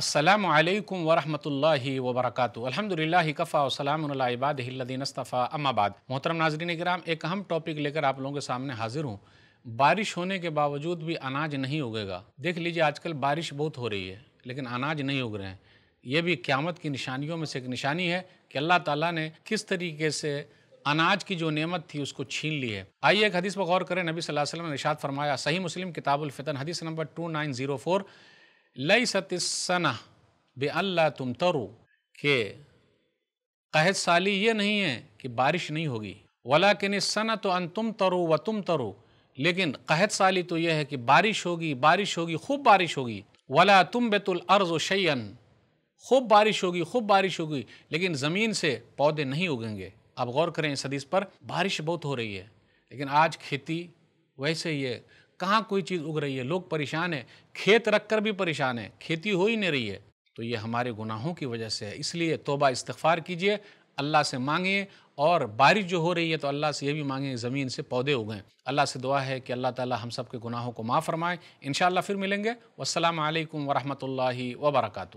अल्लाम वरहमल वबरक अलहमदिल्ला कफ़ा वसलामबादीनस्तफ़ा अम्माबाद मोहतरम नाजरीन कराम एक अहम टॉपिक लेकर आप लोगों के सामने हाजिर हूँ बारिश होने के बावजूद भी अनाज नहीं उगेगा देख लीजिए आजकल बारिश बहुत हो रही है लेकिन अनाज नहीं उग रहे हैं ये भी क़्यामत की निशानियों में से एक निशानी है कि अल्लाह ताला ने किस तरीके से अनाज की जो नेमत थी उसको छीन ली है आइए एक हदीस पर गौर करें नबी सल्लल्लाहु अलैहि वसल्लम ने इशाद फरमाया सही मुस्लिम किताबुल फितन हदीस number two nine zero four लई सतना बल्ला तुम तरु के कहत साली ये नहीं है कि बारिश नहीं होगी वला किन सना तो अन तुम तरु व तुम तरु लेकिन कहत साली तो यह है कि बारिश होगी बारिश होगी खूब बारिश होगी वला तुम बेतुल अर्ज़ व शैन खूब बारिश होगी खूब बारिश होगी लेकिन ज़मीन से पौधे नहीं उगेंगे आप गौर करें इस हदीस पर बारिश बहुत हो रही है लेकिन आज खेती वैसे ही है कहाँ कोई चीज़ उग रही है लोग परेशान हैं खेत रख कर भी परेशान हैं खेती हो ही नहीं रही है तो ये हमारे गुनाहों की वजह से है इसलिए तोबा इस्तफ़ार कीजिए अल्लाह से मांगिए और बारिश जो हो रही है तो अल्लाह से ये भी मांगें ज़मीन से पौधे उगें अल्लाह से दुआ है कि अल्लाह ताला हम सब के गुनाहों को माफ़ फरमाए इन फिर मिलेंगे वालकम वरहमल वर्का